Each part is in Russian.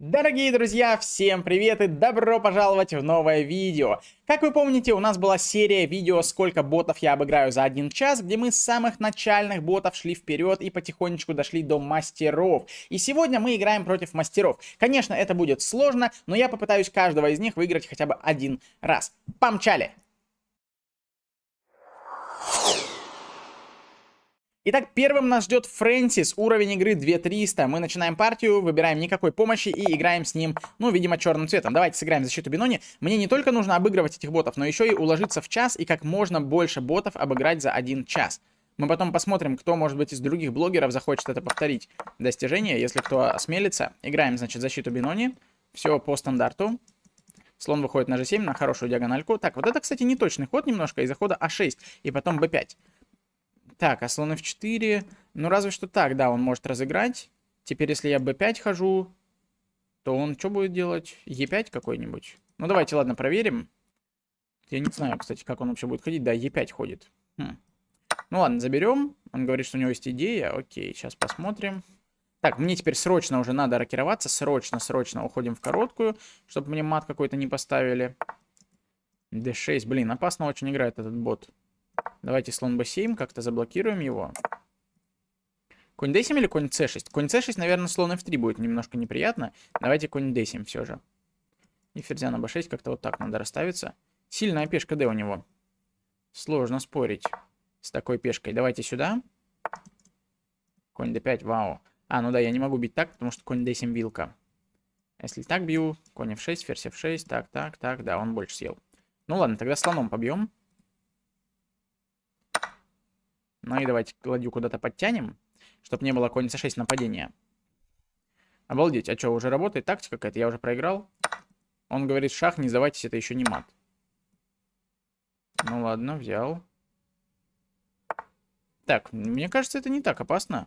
Дорогие друзья, всем привет и добро пожаловать в новое видео. Как вы помните, у нас была серия видео «Сколько ботов я обыграю за один час», где мы с самых начальных ботов шли вперед и потихонечку дошли до мастеров. И сегодня мы играем против мастеров. Конечно, это будет сложно, но я попытаюсь каждого из них выиграть хотя бы один раз. Помчали! Итак, первым нас ждет Фрэнсис, уровень игры 2300. Мы начинаем партию, выбираем никакой помощи и играем с ним, ну, видимо, черным цветом. Давайте сыграем защиту Бинони. Мне не только нужно обыгрывать этих ботов, но еще и уложиться в час и как можно больше ботов обыграть за один час. Мы потом посмотрим, кто, может быть, из других блогеров захочет это повторить достижение, если кто осмелится. Играем, значит, защиту Бинони. Все по стандарту. Слон выходит на g7 на хорошую диагональку. Так, вот это, кстати, неточный ход немножко из-за хода а6 и потом b5. Так, а слон f4. Ну, разве что так, да, он может разыграть. Теперь, если я b5 хожу, то он что будет делать? e5 какой-нибудь? Ну, давайте, ладно, проверим. Я не знаю, кстати, как он вообще будет ходить. Да, e5 ходит. Хм. Ну, ладно, заберем. Он говорит, что у него есть идея. Окей, сейчас посмотрим. Так, мне теперь срочно уже надо рокироваться. Срочно, срочно уходим в короткую, чтобы мне мат какой-то не поставили. d6. Блин, опасно очень играет этот бот. Давайте слон b7, как-то заблокируем его. Конь d7 или конь c6? Конь c6, наверное, слон f3 будет немножко неприятно. Давайте конь d7 все же. И ферзя на b6 как-то вот так надо расставиться. Сильная пешка d у него. Сложно спорить с такой пешкой. Давайте сюда. Конь d5, вау. А, ну да, я не могу бить так, потому что конь d7 вилка. Если так бью, конь f6, ферзь f6, так, так, так, да, он больше съел. Ну ладно, тогда слоном побьем. Ну и давайте ладью куда-то подтянем, чтобы не было конь c6 нападения. Обалдеть, а что, уже работает тактика какая-то? Я уже проиграл. Он говорит, шах, не сдавайтесь, это еще не мат. Ну ладно, взял. Так, мне кажется, это не так опасно.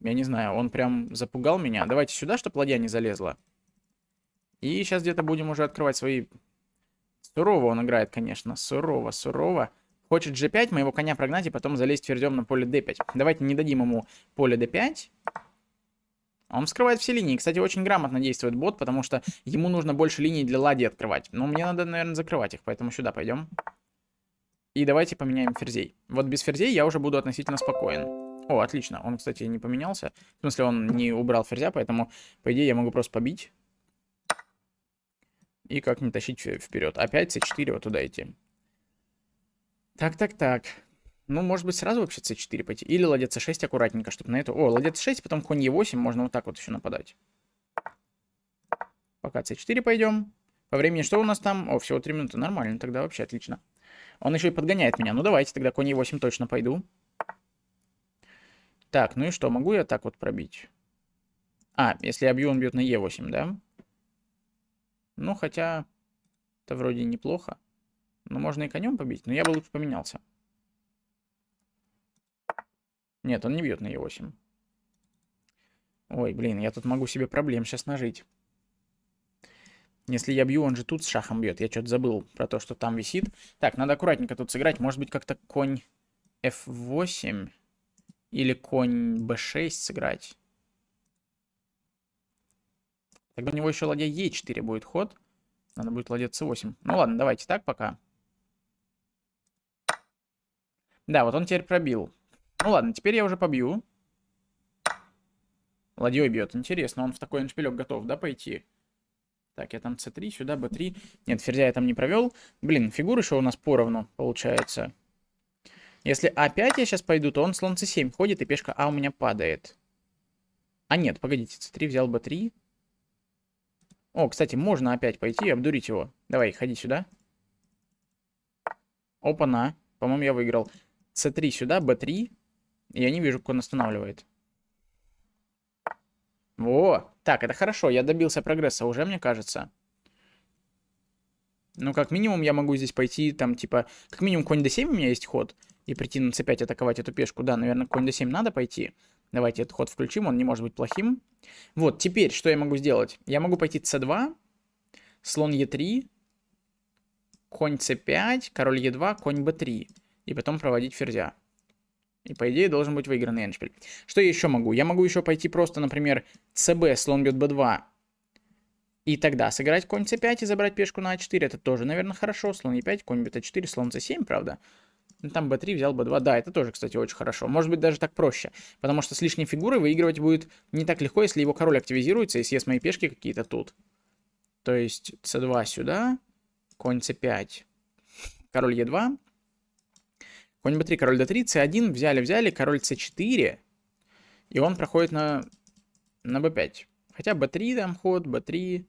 Я не знаю, он прям запугал меня. Давайте сюда, чтобы ладья не залезла. И сейчас где-то будем уже открывать свои... Сурово он играет, конечно. Сурово, сурово. Хочет g5, моего коня прогнать и потом залезть ферзем на поле d5. Давайте не дадим ему поле d5. Он вскрывает все линии. Кстати, очень грамотно действует бот, потому что ему нужно больше линий для лади открывать. Но мне надо, наверное, закрывать их, поэтому сюда пойдем. И давайте поменяем ферзей. Вот без ферзей я уже буду относительно спокоен. О, отлично. Он, кстати, не поменялся. В смысле, он не убрал ферзя, поэтому, по идее, я могу просто побить. И как не тащить вперед. Опять c4 вот туда идти. Так, так, так. Ну, может быть, сразу вообще c4 пойти. Или ладья c6 аккуратненько, чтобы на эту... О, ладья c6, потом конь e8, можно вот так вот еще нападать. Пока c4 пойдем. По времени что у нас там? О, всего 3 минуты. Нормально, тогда вообще отлично. Он еще и подгоняет меня. Ну, давайте тогда конь e8 точно пойду. Так, ну и что, могу я так вот пробить? А, если я бью, он бьет на e8, да? Ну, хотя... Это вроде неплохо. Ну, можно и конем побить, но я бы лучше поменялся. Нет, он не бьет на Е8. Ой, блин, я тут могу себе проблем сейчас нажить. Если я бью, он же тут с шахом бьет. Я что-то забыл про то, что там висит. Так, надо аккуратненько тут сыграть. Может быть, как-то конь F8 или конь B6 сыграть. Тогда у него еще ладья e 4 будет ход. Надо будет ладья c8. Ну ладно, давайте так пока. Да, вот он теперь пробил. Ну ладно, теперь я уже побью. Ладьей бьет. Интересно, он в такой аншпилек готов, да, пойти? Так, я там c3, сюда b3. Нет, ферзя я там не провел. Блин, фигуры еще у нас поровну получается. Если а5 я сейчас пойду, то он слон c7 ходит, и пешка а у меня падает. А нет, погодите, c3 взял b3. О, кстати, можно опять а пойти и обдурить его. Давай, ходи сюда. Опа-на. По-моему, я выиграл c3 сюда, b3. я не вижу, как он останавливает. Во! Так, это хорошо, я добился прогресса уже, мне кажется. Ну, как минимум, я могу здесь пойти, там, типа... Как минимум, конь d7 у меня есть ход. И прийти на c5 атаковать эту пешку. Да, наверное, конь d7 надо пойти. Давайте этот ход включим, он не может быть плохим. Вот, теперь что я могу сделать? Я могу пойти c2, слон e3, конь c5, король e2, конь b3 и потом проводить ферзя. И по идее должен быть выигранный эндшпиль. Что я еще могу? Я могу еще пойти просто, например, cb, слон бьет b2. И тогда сыграть конь c5 и забрать пешку на a4. А это тоже, наверное, хорошо. Слон e5, конь бьет a4, слон c7, правда? Ну, там b3 взял b2. Да, это тоже, кстати, очень хорошо. Может быть, даже так проще. Потому что с лишней фигурой выигрывать будет не так легко, если его король активизируется и съест мои пешки какие-то тут. То есть c2 сюда, конь c5, король e2, Конь b3, король d3, c1, взяли-взяли, король c4. И он проходит на, на b5. Хотя b3 там ход, b3,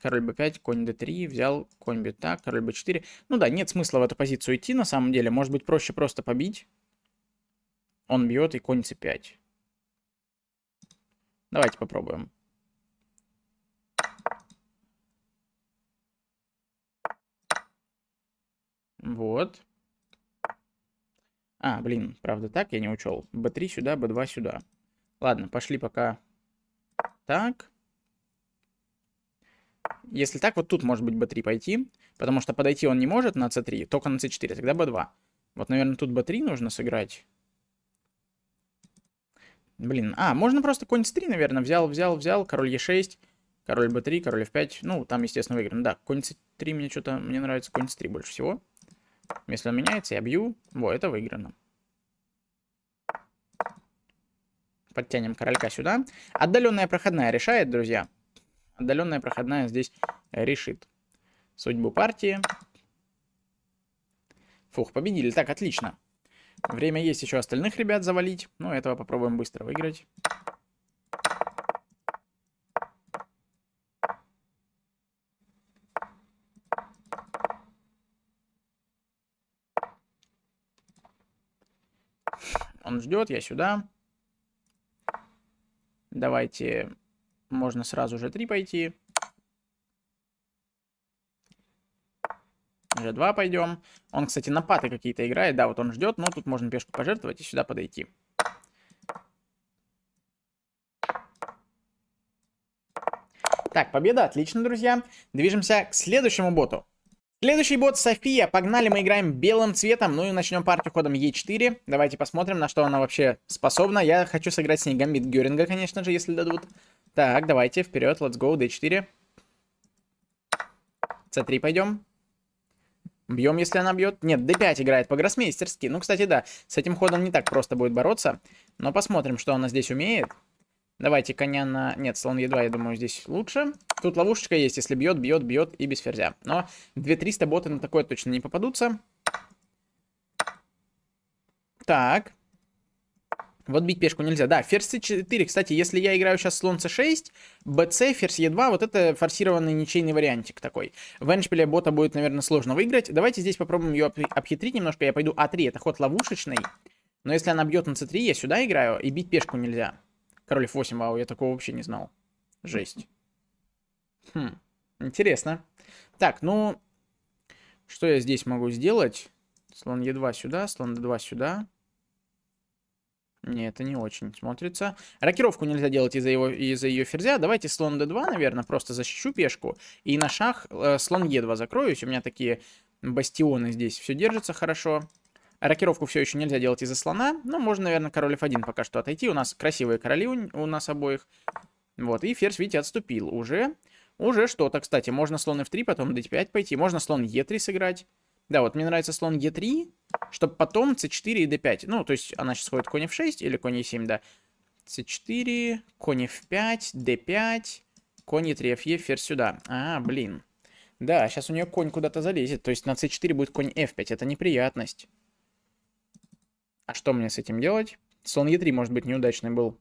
король b5, конь d3, взял конь b так, король b4. Ну да, нет смысла в эту позицию идти на самом деле. Может быть проще просто побить. Он бьет и конь c5. Давайте попробуем. Вот. А, блин, правда так я не учел. Б 3 сюда, Б 2 сюда. Ладно, пошли пока так. Если так, вот тут может быть Б 3 пойти, потому что подойти он не может на c3, только на c4, тогда Б 2 Вот, наверное, тут Б 3 нужно сыграть. Блин, а, можно просто конь c3, наверное, взял, взял, взял, король Е 6 король Б 3 король f5, ну, там, естественно, выиграем. Да, конь c3 мне что-то, мне нравится конь c3 больше всего. Если он меняется, я бью. Во, это выиграно. Подтянем королька сюда. Отдаленная проходная решает, друзья. Отдаленная проходная здесь решит судьбу партии. Фух, победили. Так, отлично. Время есть еще остальных ребят завалить. Но ну, этого попробуем быстро выиграть. Он ждет, я сюда. Давайте, можно сразу же 3 пойти. G2 пойдем. Он, кстати, напады какие-то играет. Да, вот он ждет, но тут можно пешку пожертвовать и сюда подойти. Так, победа, отлично, друзья. Движемся к следующему боту. Следующий бот София. Погнали, мы играем белым цветом. Ну и начнем партию ходом Е4. Давайте посмотрим, на что она вообще способна. Я хочу сыграть с ней гамбит Гюринга, конечно же, если дадут. Так, давайте, вперед, let's go, D4. C3 пойдем. Бьем, если она бьет. Нет, D5 играет по-гроссмейстерски. Ну, кстати, да, с этим ходом не так просто будет бороться. Но посмотрим, что она здесь умеет. Давайте коня на... Нет, слон едва, я думаю, здесь лучше. Тут ловушечка есть, если бьет, бьет, бьет и без ферзя. Но 2300 боты на такое точно не попадутся. Так. Вот бить пешку нельзя. Да, ферзь c4. Кстати, если я играю сейчас слон c6, bc, ферзь e2, вот это форсированный ничейный вариантик такой. В эншпиле бота будет, наверное, сложно выиграть. Давайте здесь попробуем ее обхитрить немножко. Я пойду а3, это ход ловушечный. Но если она бьет на c3, я сюда играю, и бить пешку нельзя. Король f а 8, вау, я такого вообще не знал. Жесть. Хм, интересно. Так, ну, что я здесь могу сделать? Слон Е2 сюда, слон d 2 сюда. Нет, это не очень смотрится. Рокировку нельзя делать из-за его из-за ее ферзя. Давайте слон d2, наверное, просто защищу пешку. И на шах э, слон e2 закроюсь. У меня такие бастионы здесь все держится хорошо. Рокировку все еще нельзя делать из-за слона. Но ну, можно, наверное, король f1 пока что отойти. У нас красивые короли у, у нас обоих. Вот, и ферзь, видите, отступил уже. Уже что-то, кстати. Можно слон f3, потом d5 пойти. Можно слон e3 сыграть. Да, вот мне нравится слон e3, чтобы потом c4 и d5. Ну, то есть она сейчас ходит конь f6 или конь e7, да. c4, конь f5, d5, конь e3, fe, ферзь сюда. А, блин. Да, сейчас у нее конь куда-то залезет. То есть на c4 будет конь f5. Это неприятность. А что мне с этим делать? Слон Е3, может быть, неудачный был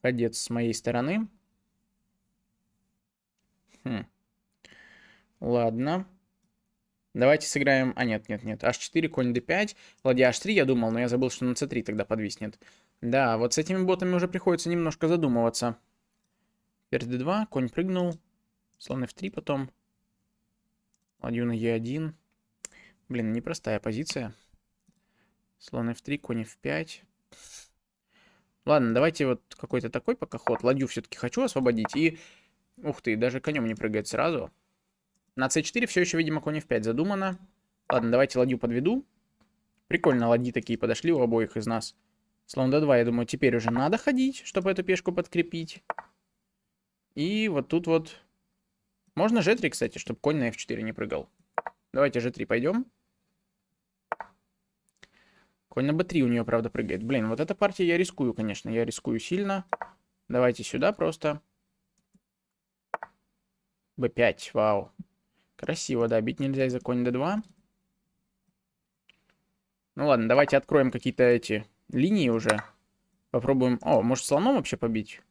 ходец с моей стороны. Хм. Ладно. Давайте сыграем... А, нет, нет, нет. H4, конь D5, ладья H3, я думал, но я забыл, что на C3 тогда подвиснет. Да, вот с этими ботами уже приходится немножко задумываться. Перед D2, конь прыгнул. Слон F3 потом. Ладью на E1. Блин, непростая позиция. Слон f3, конь f5. Ладно, давайте вот какой-то такой пока ход. Ладью все-таки хочу освободить. И, ух ты, даже конем не прыгает сразу. На c4 все еще, видимо, конь f5 задумано. Ладно, давайте ладью подведу. Прикольно, ладьи такие подошли у обоих из нас. Слон d2, я думаю, теперь уже надо ходить, чтобы эту пешку подкрепить. И вот тут вот... Можно g3, кстати, чтобы конь на f4 не прыгал. Давайте g3 пойдем. Конь на b3 у нее, правда, прыгает. Блин, вот эта партия я рискую, конечно. Я рискую сильно. Давайте сюда просто. b5, вау. Красиво, да, бить нельзя из-за конь d2. Ну ладно, давайте откроем какие-то эти линии уже. Попробуем... О, может слоном вообще побить?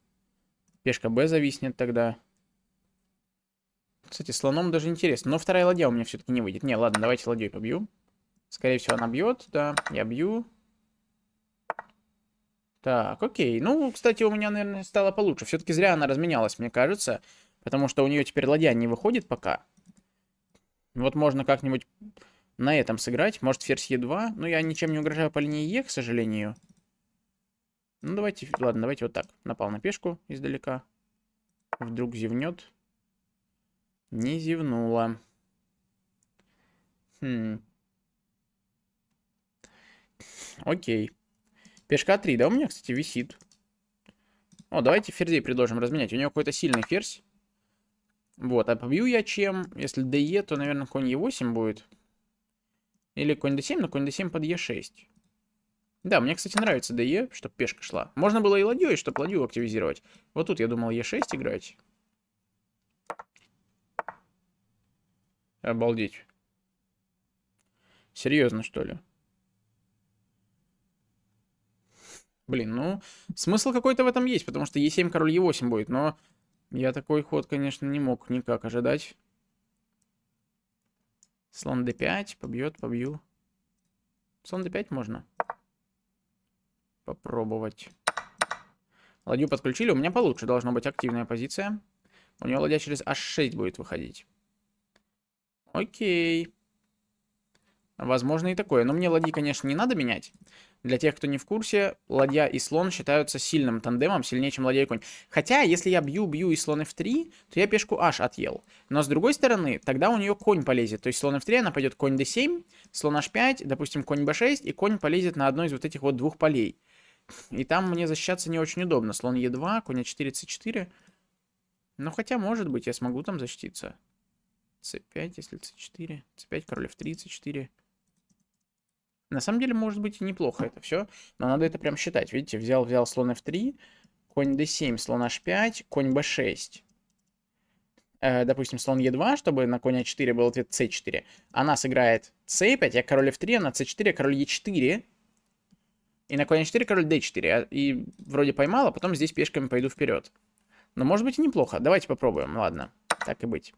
Пешка b зависнет тогда. Кстати, слоном даже интересно. Но вторая ладья у меня все-таки не выйдет. Не, ладно, давайте ладьей побью. Скорее всего, она бьет, да, я бью. Так, окей. Ну, кстати, у меня, наверное, стало получше. Все-таки зря она разменялась, мне кажется. Потому что у нее теперь ладья не выходит пока. Вот можно как-нибудь на этом сыграть. Может, ферзь Е2. Но ну, я ничем не угрожаю по линии Е, к сожалению. Ну, давайте, ладно, давайте вот так. Напал на пешку издалека. Вдруг зевнет. Не зевнула. Хм, Окей. Пешка 3, да, у меня, кстати, висит. О, давайте ферзей предложим разменять. У него какой-то сильный ферзь. Вот, а побью я чем? Если де, то, наверное, конь Е8 будет. Или конь d7, но конь d7 под е 6 Да, мне, кстати, нравится de, чтобы пешка шла. Можно было и ладью, чтобы ладью активизировать. Вот тут я думал е 6 играть. Обалдеть. Серьезно, что ли? Блин, ну, смысл какой-то в этом есть, потому что Е7, король Е8 будет, но я такой ход, конечно, не мог никак ожидать. Слон d5, побьет, побью. Слон d5 можно. Попробовать. Ладью подключили, у меня получше должна быть активная позиция. У него ладья через h6 будет выходить. Окей. Возможно и такое. Но мне ладьи, конечно, не надо менять. Для тех, кто не в курсе, ладья и слон считаются сильным тандемом, сильнее, чем ладья и конь. Хотя, если я бью, бью и слон f3, то я пешку h отъел. Но с другой стороны, тогда у нее конь полезет. То есть слон f3, она пойдет конь d7, слон h5, допустим, конь b6, и конь полезет на одно из вот этих вот двух полей. И там мне защищаться не очень удобно. Слон e2, конь a4, c4. Ну, хотя, может быть, я смогу там защититься. c5, если c4. c5, король f3, c4. На самом деле, может быть, и неплохо это все, но надо это прям считать. Видите, взял-взял слон f3, конь d7, слон h5, конь b6. Э, допустим, слон e2, чтобы на конь a4 был ответ c4. Она сыграет c5, я а король f3, она c4, я король e4. И на конь a4 король d4. А, и вроде поймала, а потом здесь пешками пойду вперед. Но может быть и неплохо. Давайте попробуем, ладно. Так и быть.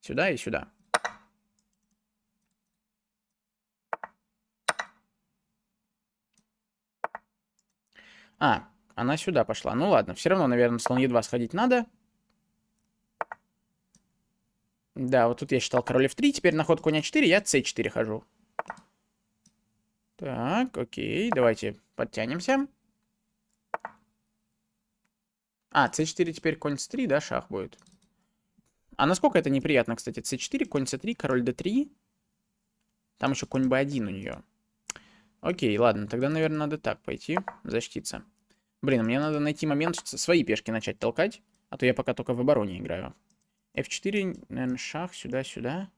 Сюда и сюда. А, она сюда пошла. Ну ладно, все равно, наверное, слон едва сходить надо. Да, вот тут я считал король f3, теперь на ход коня 4, я c4 хожу. Так, окей, давайте подтянемся. А, c4 теперь конь c3, да, шах будет. А насколько это неприятно, кстати, c4, конь c3, король d3. Там еще конь b1 у нее. Окей, ладно, тогда, наверное, надо так пойти, защититься. Блин, мне надо найти момент, свои пешки начать толкать, а то я пока только в обороне играю. F4, наверное, шах, сюда, сюда.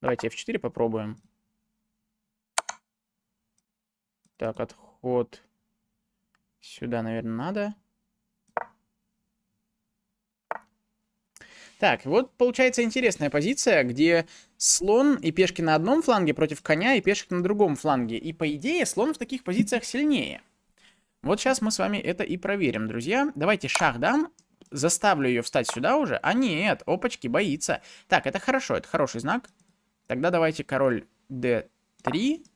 Давайте F4 попробуем. Так, отход сюда, наверное, надо. Так, вот получается интересная позиция, где слон и пешки на одном фланге против коня и пешек на другом фланге. И по идее слон в таких позициях сильнее. Вот сейчас мы с вами это и проверим, друзья. Давайте шах дам. Заставлю ее встать сюда уже. А нет, опачки, боится. Так, это хорошо, это хороший знак. Тогда давайте король d3.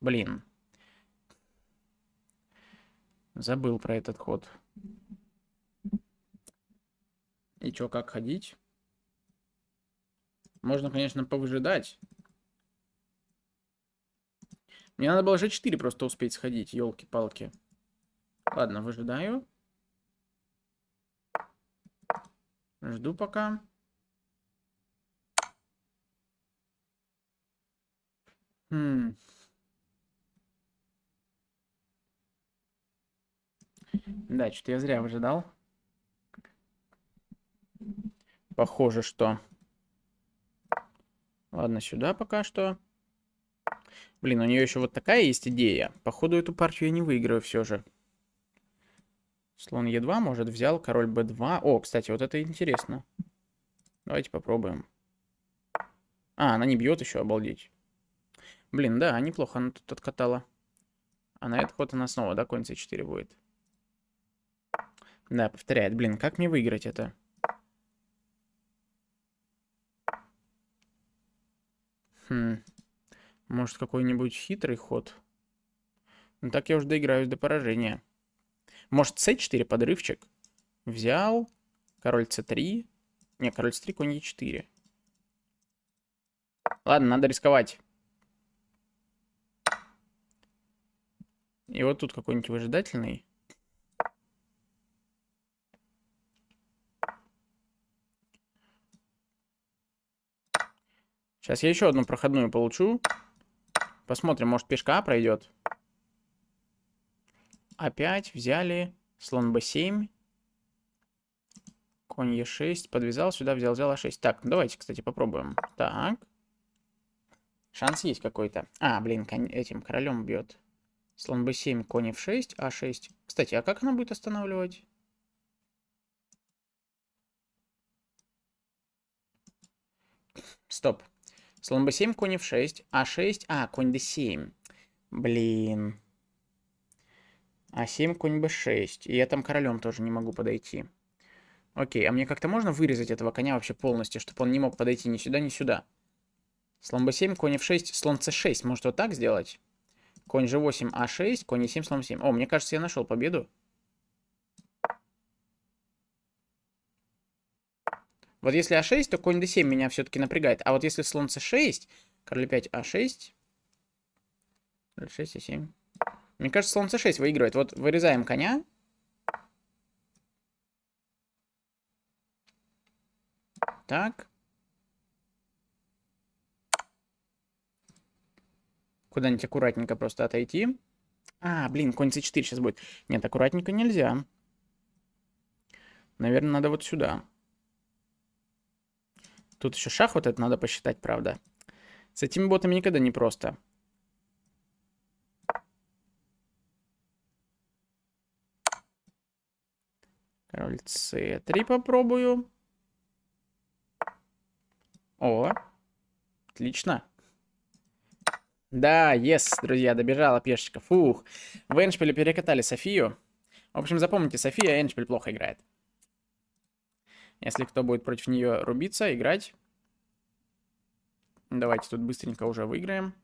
Блин. Забыл про этот ход. И чё, как ходить? Можно, конечно, повыжидать. Мне надо было же 4 просто успеть сходить, елки-палки. Ладно, выжидаю. Жду пока. Хм. Да, что-то я зря выжидал. Похоже, что... Ладно, сюда пока что. Блин, у нее еще вот такая есть идея. Походу, эту партию я не выиграю все же. Слон Е2, может, взял. Король Б2. О, кстати, вот это интересно. Давайте попробуем. А, она не бьет еще, обалдеть. Блин, да, неплохо она тут откатала. А на этот ход она снова, да, конь c4 будет. Да, повторяет. Блин, как мне выиграть это? Хм. Может, какой-нибудь хитрый ход? Ну, так я уже доиграюсь до поражения. Может, c4 подрывчик? Взял. Король c3. Не, король c3, конь e4. Ладно, надо рисковать. И вот тут какой-нибудь выжидательный. Сейчас я еще одну проходную получу. Посмотрим, может пешка пройдет. Опять взяли слон b7. Конь e6. Подвязал сюда, взял, взял a а 6 Так, ну давайте, кстати, попробуем. Так. Шанс есть какой-то. А, блин, этим королем бьет. Слон b7, конь f6, a 6 Кстати, а как она будет останавливать? Стоп. Слон b7, конь f6, а6, а, конь d7. Блин. А7, конь b6. И я там королем тоже не могу подойти. Окей, а мне как-то можно вырезать этого коня вообще полностью, чтобы он не мог подойти ни сюда, ни сюда? Слон b7, конь f6, слон c6. Может вот так сделать? Конь g8, а6, конь e7, слон 7. О, мне кажется, я нашел победу. Вот если А6, то конь d7 меня все-таки напрягает. А вот если слон c6, король 5 А6, король 6 А7. Мне кажется, слон c6 выигрывает. Вот вырезаем коня. Так. Куда-нибудь аккуратненько просто отойти. А, блин, конь c4 сейчас будет. Нет, аккуратненько нельзя. Наверное, надо вот сюда. Тут еще шах вот это надо посчитать, правда. С этими ботами никогда не просто. Король c3 попробую. О, отлично. Да, yes, друзья, добежала пешечка. Фух, в Эншпиле перекатали Софию. В общем, запомните, София Эншпиль плохо играет. Если кто будет против нее рубиться, играть. Давайте тут быстренько уже выиграем.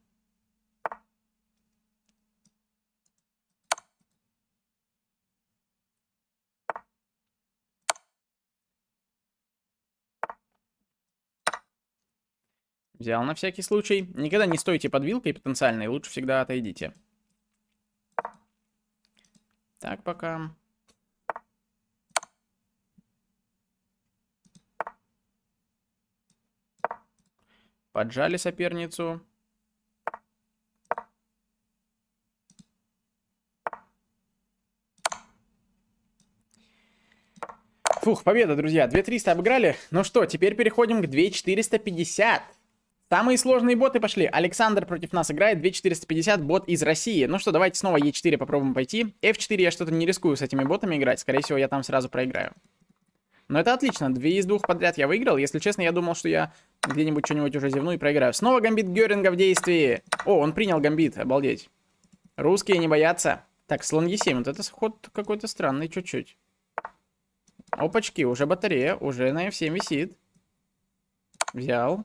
Взял на всякий случай. Никогда не стойте под вилкой потенциальной, лучше всегда отойдите. Так, пока. Поджали соперницу. Фух, победа, друзья. 2300 обыграли. Ну что, теперь переходим к 2450. Самые сложные боты пошли. Александр против нас играет. 2450 бот из России. Ну что, давайте снова Е4 попробуем пойти. F4 я что-то не рискую с этими ботами играть. Скорее всего, я там сразу проиграю. Но это отлично. Две из двух подряд я выиграл. Если честно, я думал, что я где-нибудь что-нибудь уже зевну и проиграю. Снова гамбит Геринга в действии. О, он принял гамбит. Обалдеть. Русские не боятся. Так, слон Е7. Вот это ход какой-то странный чуть-чуть. Опачки, уже батарея. Уже на F7 висит. Взял.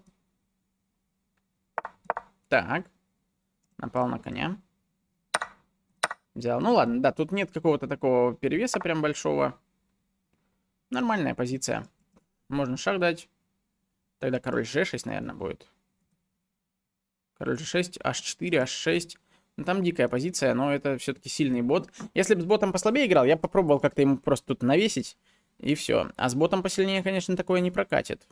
Так. Напал на коня. Взял. Ну ладно, да, тут нет какого-то такого перевеса прям большого. Нормальная позиция. Можно шаг дать. Тогда король g6, наверное, будет. Король g6, h4, h6. Ну, там дикая позиция, но это все-таки сильный бот. Если бы с ботом послабее играл, я попробовал как-то ему просто тут навесить. И все. А с ботом посильнее, конечно, такое не прокатит.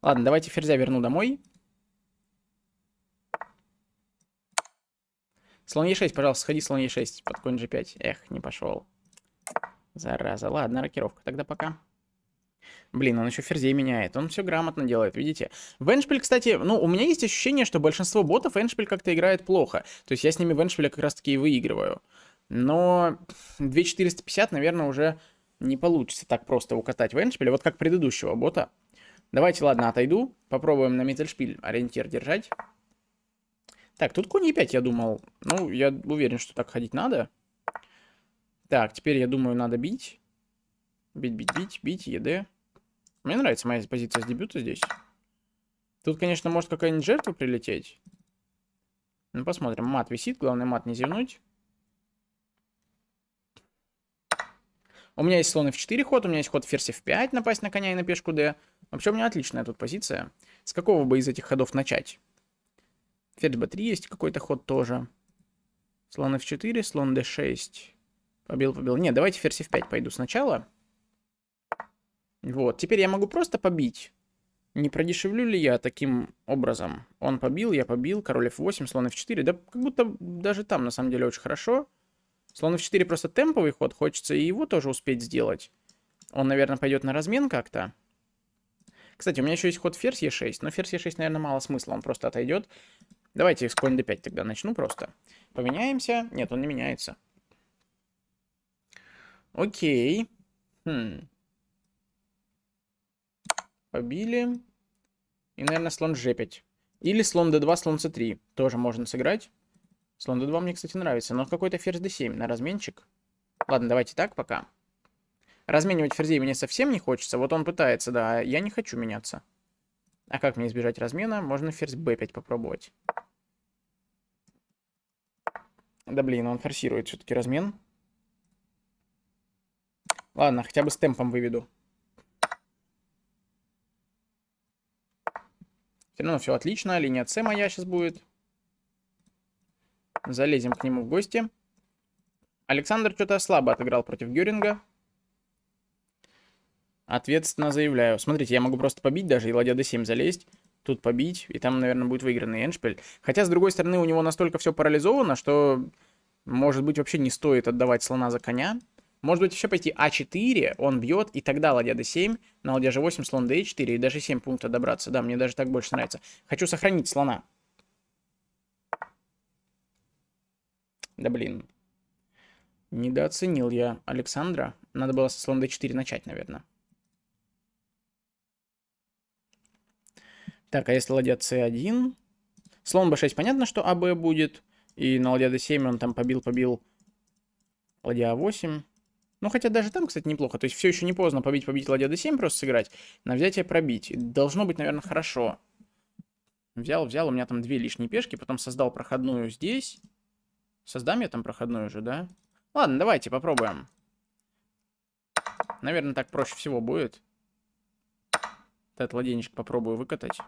Ладно, давайте ферзя верну домой. Слон e 6 пожалуйста, сходи, слон e 6 под конь G5. Эх, не пошел. Зараза. Ладно, рокировка. Тогда пока. Блин, он еще ферзей меняет. Он все грамотно делает, видите. В Эншпиль, кстати, ну, у меня есть ощущение, что большинство ботов Эншпиль как-то играет плохо. То есть я с ними в Эншпиле как раз-таки и выигрываю. Но 2450, наверное, уже не получится так просто укатать в Эншпиле. Вот как предыдущего бота. Давайте, ладно, отойду. Попробуем на Миттельшпиль ориентир держать. Так, тут конь e5, я думал. Ну, я уверен, что так ходить надо. Так, теперь, я думаю, надо бить. Бить, бить, бить, бить, ЕД. Мне нравится моя позиция с дебюта здесь. Тут, конечно, может какая-нибудь жертва прилететь. Ну, посмотрим. Мат висит. Главное, мат не зевнуть. У меня есть слон f4 ход, у меня есть ход ферзь f5, напасть на коня и на пешку d. Вообще, у меня отличная тут позиция. С какого бы из этих ходов начать? Ферзь b3 есть какой-то ход тоже. Слон f4, слон d6. Побил, побил. Не, давайте ферзь f5 пойду сначала. Вот, теперь я могу просто побить. Не продешевлю ли я таким образом? Он побил, я побил, король f8, слон f4. Да как будто даже там на самом деле очень хорошо. Слон f4 просто темповый ход, хочется и его тоже успеть сделать. Он, наверное, пойдет на размен как-то. Кстати, у меня еще есть ход ферзь e6, но ферзь e6, наверное, мало смысла, он просто отойдет. Давайте с конь d5 тогда начну просто. Поменяемся. Нет, он не меняется. Окей. Хм. Побили. И, наверное, слон g5. Или слон d2, слон c3. Тоже можно сыграть. Слон d2 мне, кстати, нравится. Но какой-то ферзь d7 на разменчик. Ладно, давайте так пока. Разменивать ферзей мне совсем не хочется. Вот он пытается, да. А я не хочу меняться. А как мне избежать размена? Можно ферзь b5 попробовать. Да блин, он форсирует все-таки размен. Ладно, хотя бы с темпом выведу. Все равно все отлично. Линия С моя сейчас будет. Залезем к нему в гости. Александр что-то слабо отыграл против Гюринга. Ответственно заявляю. Смотрите, я могу просто побить даже и ладья d7 залезть. Тут побить, и там, наверное, будет выигранный эншпиль. Хотя, с другой стороны, у него настолько все парализовано, что, может быть, вообще не стоит отдавать слона за коня. Может быть, еще пойти А4, он бьет, и тогда ладья d7, на ладья g8, слон d4, и даже 7 пункта добраться. Да, мне даже так больше нравится. Хочу сохранить слона. Да блин. Недооценил я Александра. Надо было со слон d4 начать, наверное. Так, а если ладья c1? Слон b6, понятно, что АБ будет. И на ладья d7 он там побил-побил ладья а8. Ну, хотя даже там, кстати, неплохо. То есть все еще не поздно побить победителя ладья d7 просто сыграть. На взятие пробить. Должно быть, наверное, хорошо. Взял, взял. У меня там две лишние пешки. Потом создал проходную здесь. Создам я там проходную уже, да? Ладно, давайте попробуем. Наверное, так проще всего будет. Этот ладенечек попробую выкатать.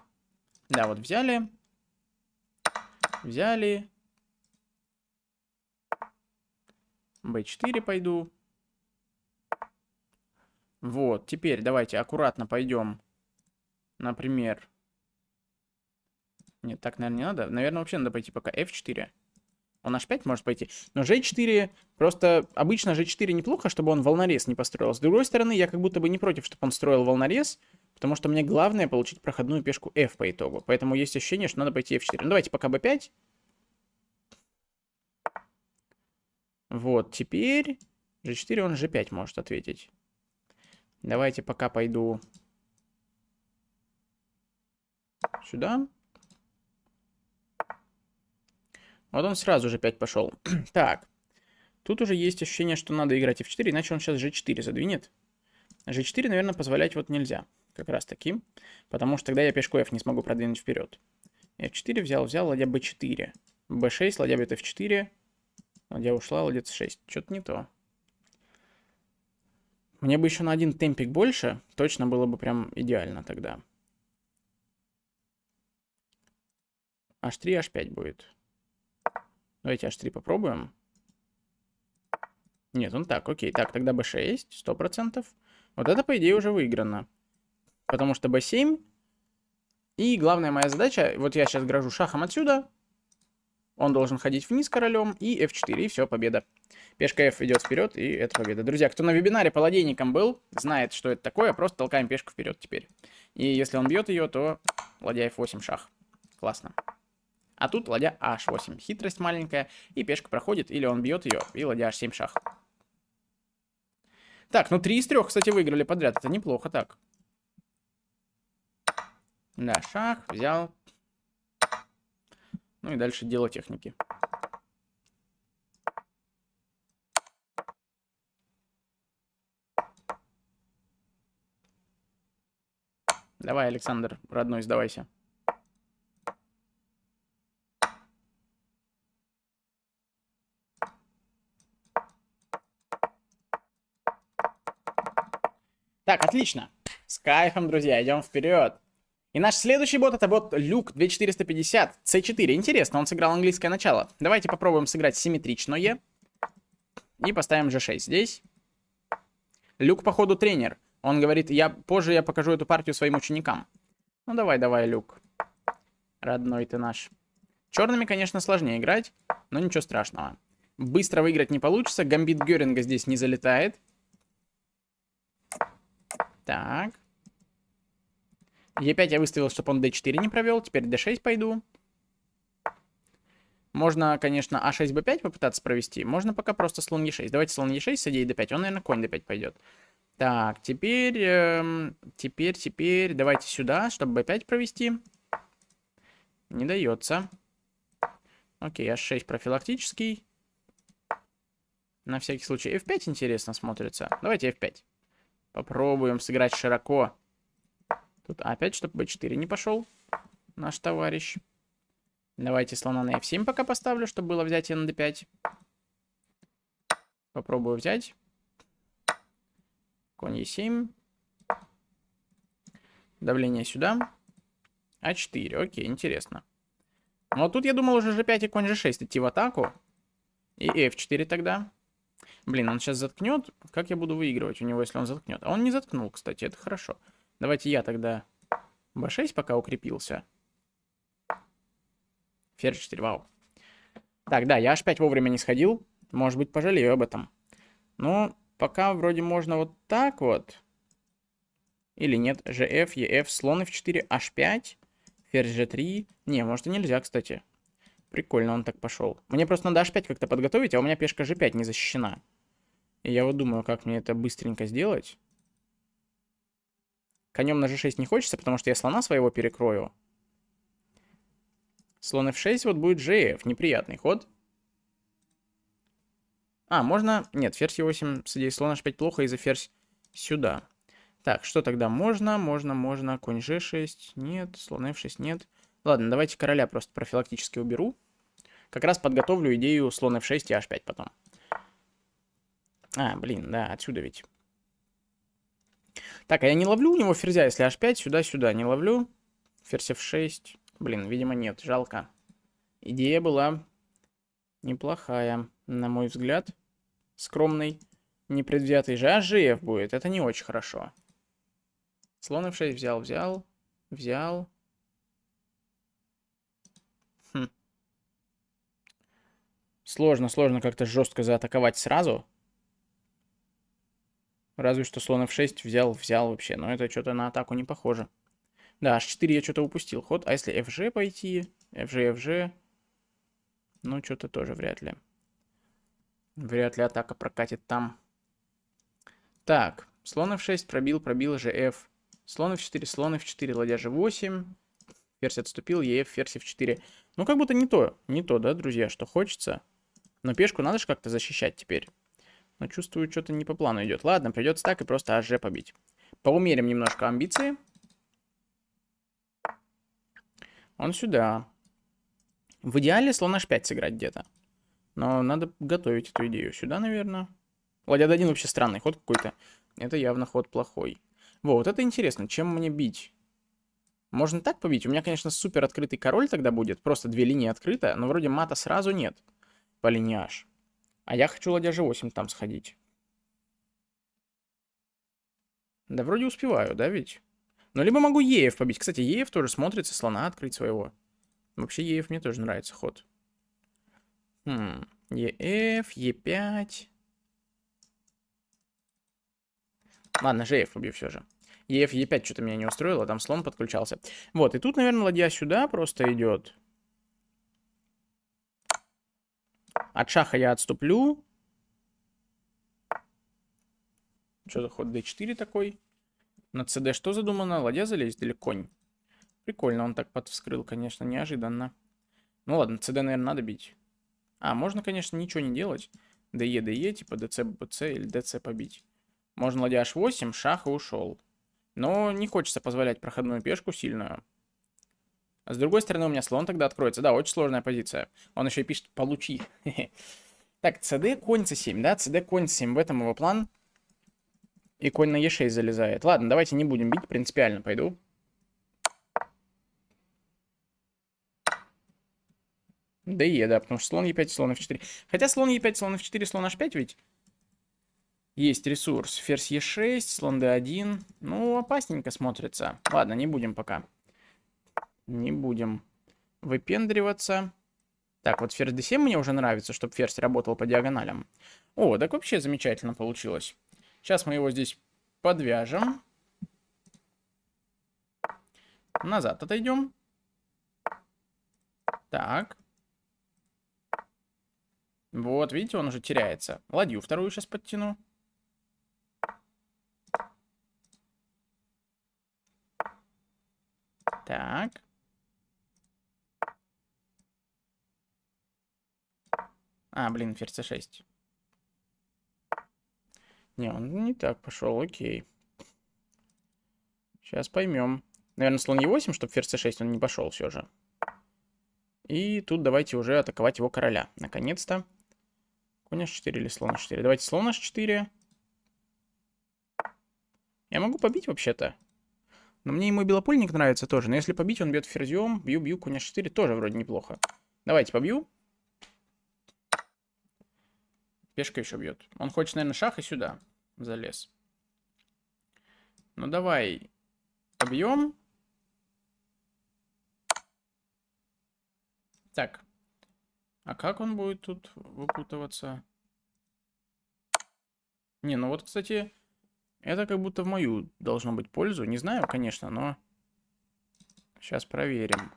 Да, вот взяли. Взяли. b4 пойду. Вот, теперь давайте аккуратно пойдем. Например. Нет, так, наверное, не надо. Наверное, вообще надо пойти пока F4. Он H5 может пойти. Но G4, просто обычно G4 неплохо, чтобы он волнорез не построил. С другой стороны, я как будто бы не против, чтобы он строил волнорез, потому что мне главное получить проходную пешку F по итогу. Поэтому есть ощущение, что надо пойти F4. Ну, давайте пока B5. Вот, теперь G4 он G5 может ответить. Давайте пока пойду сюда. Вот он сразу же 5 пошел. так. Тут уже есть ощущение, что надо играть f4, иначе он сейчас g4 задвинет. g4, наверное, позволять вот нельзя. Как раз таки. Потому что тогда я пешку f не смогу продвинуть вперед. f4 взял, взял, ладья b4. b6, ладья бьет f4. Ладья ушла, ладья c6. Что-то не то. Мне бы еще на один темпик больше, точно было бы прям идеально тогда. H3, H5 будет. Давайте H3 попробуем. Нет, он так, окей. Так, тогда B6, 100%. Вот это, по идее, уже выиграно. Потому что B7. И главная моя задача, вот я сейчас грожу шахом отсюда, он должен ходить вниз королем и f4, и все, победа. Пешка f идет вперед, и это победа. Друзья, кто на вебинаре по был, знает, что это такое, просто толкаем пешку вперед теперь. И если он бьет ее, то ладья f8 шах. Классно. А тут ладья h8, хитрость маленькая, и пешка проходит, или он бьет ее, и ладья h7 шах. Так, ну 3 из 3, кстати, выиграли подряд, это неплохо так. Да, шах, взял, ну и дальше дело техники. Давай, Александр, родной, сдавайся. Так, отлично. С кайфом, друзья, идем вперед. И наш следующий бот это бот Люк 2450 C4. Интересно, он сыграл английское начало. Давайте попробуем сыграть симметричное. И поставим G6 здесь. Люк, походу, тренер. Он говорит, я позже я покажу эту партию своим ученикам. Ну давай, давай, Люк. Родной ты наш. Черными, конечно, сложнее играть, но ничего страшного. Быстро выиграть не получится. Гамбит Геринга здесь не залетает. Так. Е5 я выставил, чтобы он d4 не провел. Теперь d6 пойду. Можно, конечно, а6, b5 попытаться провести. Можно пока просто слон e6. Давайте слон e6, садей d5. Он, наверное, конь d5 пойдет. Так, теперь, эм, теперь, теперь, давайте сюда, чтобы b5 провести. Не дается. Окей, h6 а профилактический. На всякий случай. f5 интересно смотрится. Давайте f5. Попробуем сыграть широко. Тут опять, чтобы b4 не пошел наш товарищ. Давайте слона на f7 пока поставлю, чтобы было взятие на d5. Попробую взять. Конь e7. Давление сюда. А4, окей, интересно. Ну а тут я думал уже g5 и конь g6 идти в атаку. И f4 тогда. Блин, он сейчас заткнет. Как я буду выигрывать у него, если он заткнет? А он не заткнул, кстати, это хорошо. Хорошо. Давайте я тогда b6 пока укрепился. Ферзь 4, вау. Так, да, я h5 вовремя не сходил. Может быть, пожалею об этом. Но ну, пока вроде можно вот так вот. Или нет, gf, ef, слон f4, h5, ферзь g3. Не, может и нельзя, кстати. Прикольно он так пошел. Мне просто надо h5 как-то подготовить, а у меня пешка g5 не защищена. И я вот думаю, как мне это быстренько сделать. Конем на g6 не хочется, потому что я слона своего перекрою. Слон f6, вот будет gf. Неприятный ход. А, можно... Нет, ферзь e8, садей слон h5 плохо и за ферзь сюда. Так, что тогда можно? Можно, можно. Конь g6. Нет, слон f6 нет. Ладно, давайте короля просто профилактически уберу. Как раз подготовлю идею слон f6 и h5 потом. А, блин, да, отсюда ведь. Так, а я не ловлю у него ферзя, если h5, сюда-сюда. Не ловлю. Ферзь f6. Блин, видимо, нет. Жалко. Идея была неплохая, на мой взгляд. Скромный, непредвзятый же. А будет. Это не очень хорошо. Слон f6 взял, взял, взял. Хм. Сложно, сложно как-то жестко заатаковать сразу. Разве что слонов 6 взял, взял вообще, но это что-то на атаку не похоже. Да, h4 я что-то упустил ход, а если fg пойти, fg, fg, ну что-то тоже вряд ли. Вряд ли атака прокатит там. Так, слон f6 пробил, пробил gf. Слон f4, слон f4, ладья g8. Ферзь отступил, ef, ферзь f4. Ну, как будто не то, не то, да, друзья, что хочется. Но пешку надо же как-то защищать теперь но чувствую, что-то не по плану идет. Ладно, придется так и просто АЖ побить. Поумерим немножко амбиции. Он сюда. В идеале слон h5 сыграть где-то. Но надо готовить эту идею. Сюда, наверное. Ладья d1 вообще странный ход какой-то. Это явно ход плохой. Вот, это интересно. Чем мне бить? Можно так побить? У меня, конечно, супер открытый король тогда будет. Просто две линии открыто. Но вроде мата сразу нет по линии h. А я хочу ладья g8 там сходить. Да вроде успеваю, да ведь? Ну, либо могу Еев побить. Кстати, Еев тоже смотрится, слона открыть своего. Вообще, Еев мне тоже нравится ход. Хм, Еф, Е5. Ладно, Жеев побью все же. Еф, Е5 что-то меня не устроило, а там слон подключался. Вот, и тут, наверное, ладья сюда просто идет. От шаха я отступлю. Что за ход d4 такой? На cd что задумано? Ладья залезть или конь? Прикольно, он так подвскрыл, конечно, неожиданно. Ну ладно, cd, наверное, надо бить. А, можно, конечно, ничего не делать. DE, DE, типа DC, BC или DC побить. Можно ладья h8, шах и ушел. Но не хочется позволять проходную пешку сильную. А С другой стороны, у меня слон тогда откроется. Да, очень сложная позиция. Он еще и пишет «получи». Так, cd конь c7, да? cd конь c7, в этом его план. И конь на e6 залезает. Ладно, давайте не будем бить, принципиально пойду. Да и е, да, потому что слон e5, слон f4. Хотя слон e5, слон f4, слон h5 ведь есть ресурс. Ферзь e6, слон d1. Ну, опасненько смотрится. Ладно, не будем пока. Не будем выпендриваться. Так, вот ферзь d7 мне уже нравится, чтобы ферзь работал по диагоналям. О, так вообще замечательно получилось. Сейчас мы его здесь подвяжем. Назад отойдем. Так. Вот, видите, он уже теряется. Ладью вторую сейчас подтяну. Так. А, блин, ферзь c6. А не, он не так пошел, окей. Сейчас поймем. Наверное, слон e8, чтобы ферзь c6 а он не пошел все же. И тут давайте уже атаковать его короля. Наконец-то. Конь h4 а или слон h4? Давайте слон h4. Я могу побить вообще-то. Но мне и мой белопольник нравится тоже. Но если побить, он бьет ферзем. Бью-бью, конь h4 тоже вроде неплохо. Давайте побью. Пешка еще бьет. Он хочет, наверное, шах и сюда залез. Ну давай объем. Так. А как он будет тут выпутываться? Не, ну вот, кстати, это как будто в мою должно быть пользу. Не знаю, конечно, но... Сейчас проверим.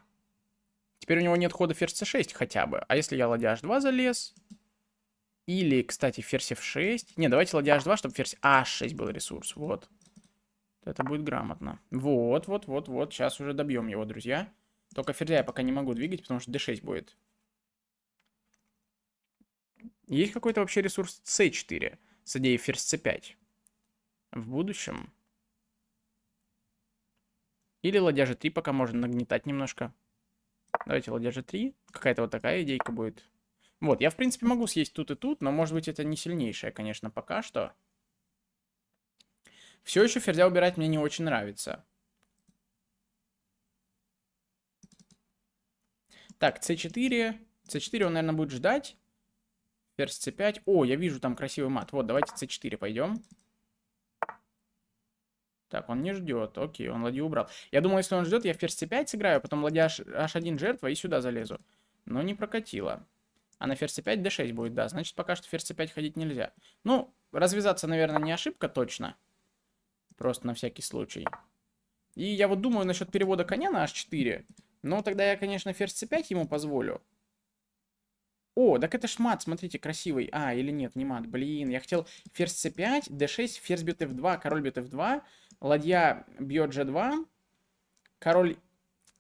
Теперь у него нет хода ферзь c6 хотя бы. А если я ладья h2 залез, или, кстати, ферзь f6. Не, давайте ладья h2, чтобы ферзь а 6 был ресурс. Вот. Это будет грамотно. Вот, вот, вот, вот. Сейчас уже добьем его, друзья. Только ферзя я пока не могу двигать, потому что d6 будет. Есть какой-то вообще ресурс c4 с ферзь c5 в будущем? Или ладья g3 пока можно нагнетать немножко. Давайте ладья g3. Какая-то вот такая идейка будет. Вот, я, в принципе, могу съесть тут и тут, но, может быть, это не сильнейшее, конечно, пока что. Все еще ферзя убирать мне не очень нравится. Так, c4. c4 он, наверное, будет ждать. Ферзь c5. О, я вижу там красивый мат. Вот, давайте c4 пойдем. Так, он не ждет. Окей, он ладью убрал. Я думал, если он ждет, я в ферзь c5 сыграю, а потом ладья h1 жертва и сюда залезу. Но не прокатило. А на ферзь c5 d6 будет, да. Значит, пока что ферзь c5 ходить нельзя. Ну, развязаться, наверное, не ошибка точно. Просто на всякий случай. И я вот думаю насчет перевода коня на h4. Но тогда я, конечно, ферзь c5 ему позволю. О, так это ж мат, смотрите, красивый. А, или нет, не мат, блин. Я хотел ферзь c5, d6, ферзь бьет f2, король бьет f2, ладья бьет g2, король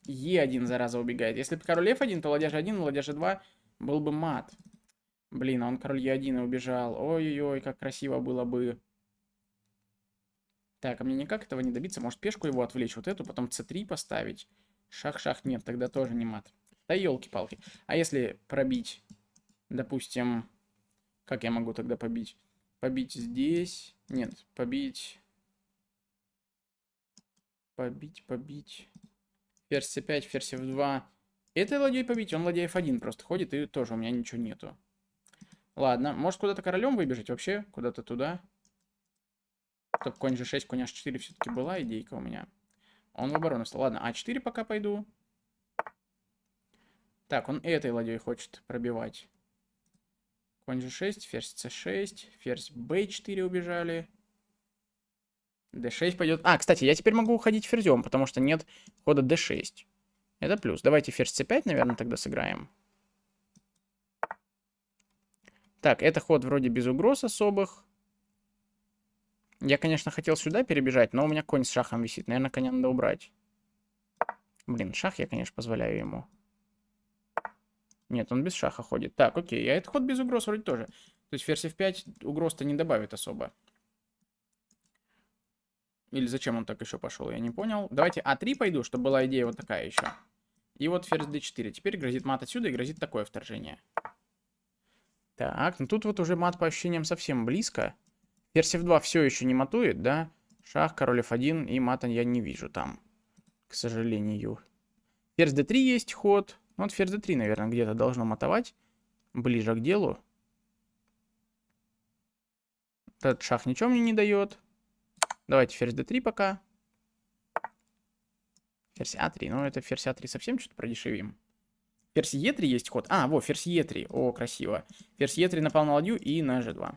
e1, зараза, убегает. Если король f1, то ладья g1, ладья g2, был бы мат. Блин, а он король Е1 убежал. Ой-ой-ой, как красиво было бы. Так, а мне никак этого не добиться. Может, пешку его отвлечь, вот эту, потом c3 поставить. Шах-шах, нет, тогда тоже не мат. Да елки-палки. А если пробить, допустим, как я могу тогда побить? Побить здесь. Нет, побить... Побить, побить. Ферзь c5, ферзь f2. Это ладей побить, он ладей F1 просто ходит, и тоже у меня ничего нету. Ладно, может куда-то королем выбежать вообще, куда-то туда. Топ конь G6, конь H4 все-таки была идейка у меня. Он в оборону стал. Ладно, А4 пока пойду. Так, он этой ладьей хочет пробивать. Конь G6, ферзь C6, ферзь B4 убежали. D6 пойдет. А, кстати, я теперь могу уходить ферзем, потому что нет хода D6. Это плюс. Давайте ферзь c5, наверное, тогда сыграем. Так, это ход вроде без угроз особых. Я, конечно, хотел сюда перебежать, но у меня конь с шахом висит. Наверное, коня надо убрать. Блин, шах я, конечно, позволяю ему. Нет, он без шаха ходит. Так, окей, а этот ход без угроз вроде тоже. То есть ферзь f5 угроз-то не добавит особо. Или зачем он так еще пошел, я не понял. Давайте А3 пойду, чтобы была идея вот такая еще. И вот ферзь d4. Теперь грозит мат отсюда и грозит такое вторжение. Так, ну тут вот уже мат по ощущениям совсем близко. Ферзь f2 все еще не матует, да? Шах, король f1 и мата я не вижу там. К сожалению. Ферзь d3 есть ход. Ну, вот ферзь d3, наверное, где-то должно матовать. Ближе к делу. Этот шах ничего мне не дает. Давайте ферзь d3 пока. Ферзь а3. Ну, это ферзь а3 совсем что-то продешевим. Ферзь е3 есть ход. А, во, ферзь е3. О, красиво. Ферзь е3 напал на ладью и на g2.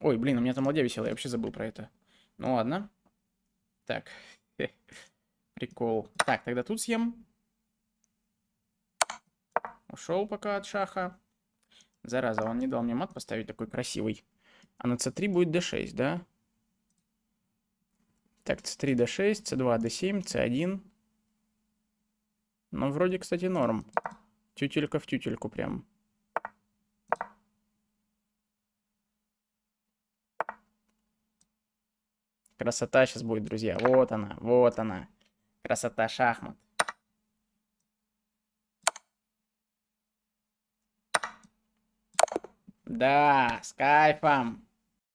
Ой, блин, у меня там ладья висела, я вообще забыл про это. Ну ладно. Так. Прикол. Так, тогда тут съем. Ушел пока от шаха. Зараза, он не дал мне мат поставить такой красивый. А на c3 будет d6, да? Так, c3, d6, c2, d7, c1. Ну, вроде, кстати, норм. Тютелька в тютельку прям. Красота сейчас будет, друзья. Вот она, вот она. Красота шахмат. Да, с кайфом.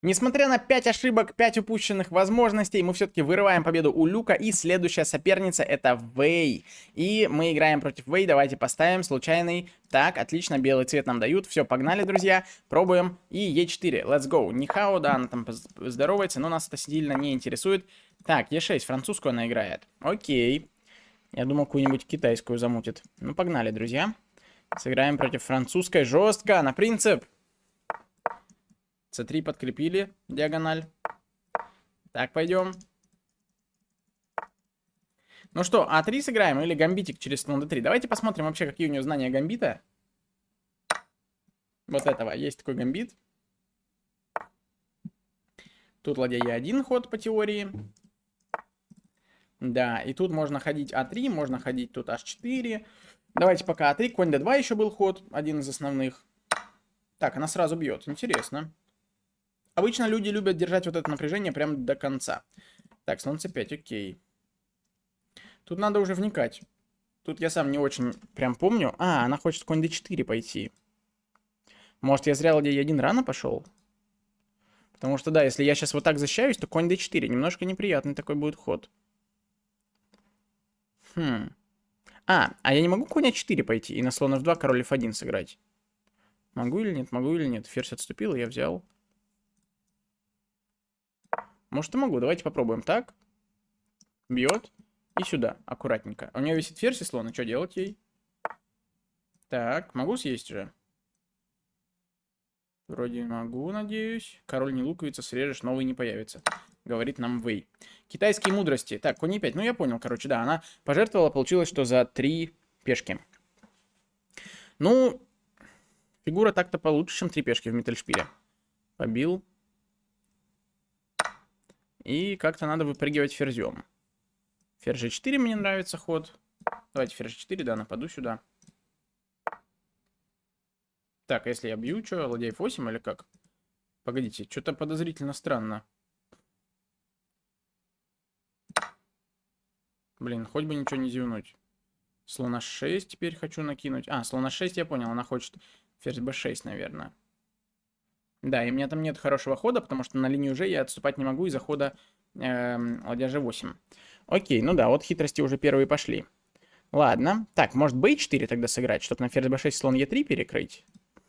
Несмотря на 5 ошибок, 5 упущенных возможностей, мы все-таки вырываем победу у Люка. И следующая соперница это Вей. И мы играем против Вей. Давайте поставим случайный. Так, отлично, белый цвет нам дают. Все, погнали, друзья. Пробуем. И Е4. Let's go. Нихао, да, она там здоровается, но нас это сильно не интересует. Так, Е6. Французскую она играет. Окей. Я думал, какую-нибудь китайскую замутит. Ну, погнали, друзья. Сыграем против французской. Жестко, на принцип c3 подкрепили, диагональ. Так, пойдем. Ну что, а3 сыграем или гамбитик через слон d3? Давайте посмотрим вообще, какие у него знания гамбита. Вот этого. Есть такой гамбит. Тут ладья e1 ход по теории. Да, и тут можно ходить а3, можно ходить тут h4. Давайте пока а3. Конь d2 еще был ход, один из основных. Так, она сразу бьет. Интересно. Обычно люди любят держать вот это напряжение прямо до конца. Так, солнце 5, окей. Тут надо уже вникать. Тут я сам не очень прям помню. А, она хочет конь d4 пойти. Может, я зря ладья один рано пошел? Потому что, да, если я сейчас вот так защищаюсь, то конь d4. Немножко неприятный такой будет ход. Хм. А, а я не могу коня 4 пойти и на слон f2, король f1 сыграть? Могу или нет? Могу или нет? Ферзь отступил, я взял. Может, и могу. Давайте попробуем так. Бьет. И сюда, аккуратненько. А у нее висит версия слона. Что делать ей? Так, могу съесть уже? Вроде могу, надеюсь. Король не луковица, срежешь, новый не появится. Говорит нам Вэй. Китайские мудрости. Так, конь e5. Ну, я понял, короче, да. Она пожертвовала, получилось, что за три пешки. Ну, фигура так-то получше, чем три пешки в Метальшпиле. Побил. И как-то надо выпрыгивать ферзем. Ферзь g4 мне нравится ход. Давайте ферзь 4, да, нападу сюда. Так, а если я бью, что, ладья f8 или как? Погодите, что-то подозрительно странно. Блин, хоть бы ничего не зевнуть. Слона 6 теперь хочу накинуть. А, слона 6 я понял, она хочет ферзь b6, наверное. Да, и у меня там нет хорошего хода, потому что на линию уже я отступать не могу из-за хода э, ладья G8. Окей, ну да, вот хитрости уже первые пошли. Ладно. Так, может B4 тогда сыграть, чтобы на ферзь B6 слон E3 перекрыть?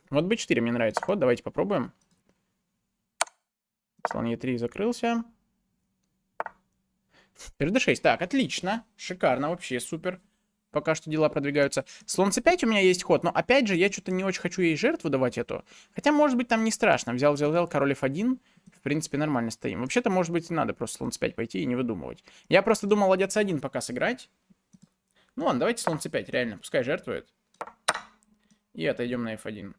Вот B4 мне нравится ход, давайте попробуем. Слон E3 закрылся. Ферзь D6, так, отлично. Шикарно вообще, супер пока что дела продвигаются. Слон c5 у меня есть ход, но опять же, я что-то не очень хочу ей жертву давать эту. Хотя, может быть, там не страшно. Взял, взял, взял, король f1. В принципе, нормально стоим. Вообще-то, может быть, надо просто слон c5 пойти и не выдумывать. Я просто думал ладья c1 пока сыграть. Ну ладно, давайте слон c5, реально, пускай жертвует. И отойдем на f1.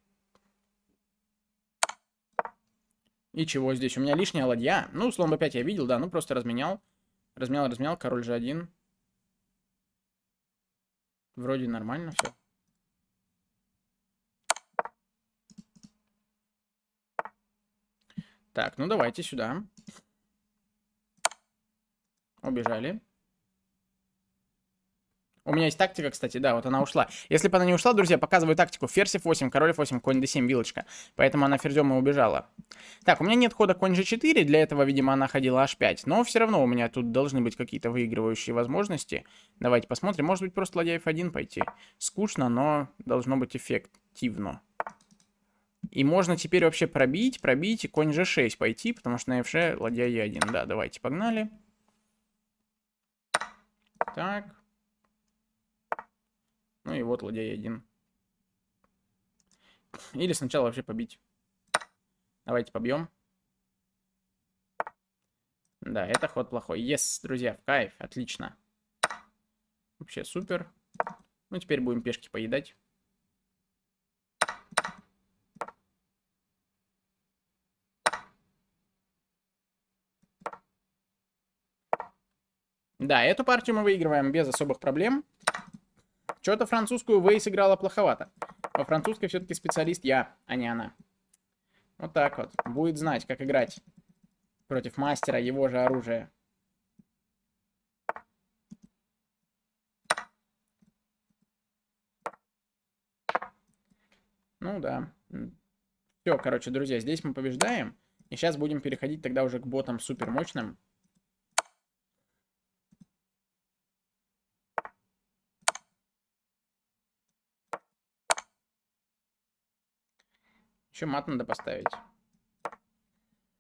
И чего здесь? У меня лишняя ладья. Ну, слон b5 я видел, да, ну просто разменял. Разменял, разменял, король g1. Вроде нормально все. Так, ну давайте сюда. Убежали. У меня есть тактика, кстати, да, вот она ушла. Если бы она не ушла, друзья, показываю тактику. Ферзь f8, король f8, конь d7, вилочка. Поэтому она ферзем и убежала. Так, у меня нет хода конь g4, для этого, видимо, она ходила h5. Но все равно у меня тут должны быть какие-то выигрывающие возможности. Давайте посмотрим. Может быть, просто ладья f1 пойти. Скучно, но должно быть эффективно. И можно теперь вообще пробить, пробить и конь g6 пойти, потому что на f6 ладья e1. Да, давайте, погнали. Так, ну и вот Ладья Е1. Или сначала вообще побить. Давайте побьем. Да, это ход плохой. Yes, друзья, в кайф, отлично. Вообще супер. Ну, теперь будем пешки поедать. Да, эту партию мы выигрываем без особых проблем. Что-то французскую Вэй сыграла плоховато. По французской все-таки специалист я, а не она. Вот так вот. Будет знать, как играть против мастера его же оружия. Ну да. Все, короче, друзья, здесь мы побеждаем. И сейчас будем переходить тогда уже к ботам супермощным. Еще мат надо поставить.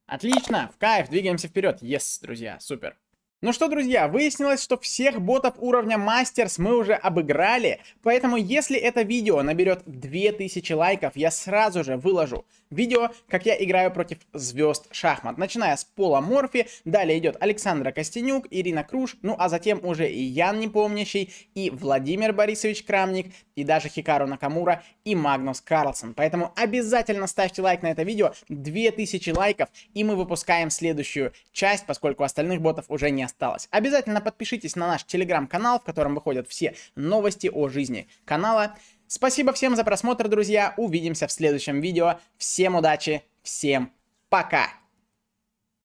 Отлично, в кайф, двигаемся вперед. Yes, друзья, супер. Ну что, друзья, выяснилось, что всех ботов уровня мастерс мы уже обыграли, поэтому если это видео наберет 2000 лайков, я сразу же выложу видео, как я играю против звезд шахмат, начиная с Пола Морфи, далее идет Александра Костенюк, Ирина Круш, ну а затем уже и Ян Непомнящий, и Владимир Борисович Крамник, и даже Хикару Накамура, и Магнус Карлсон. Поэтому обязательно ставьте лайк на это видео, 2000 лайков, и мы выпускаем следующую часть, поскольку остальных ботов уже не осталось осталось. Обязательно подпишитесь на наш телеграм-канал, в котором выходят все новости о жизни канала. Спасибо всем за просмотр, друзья. Увидимся в следующем видео. Всем удачи, всем пока!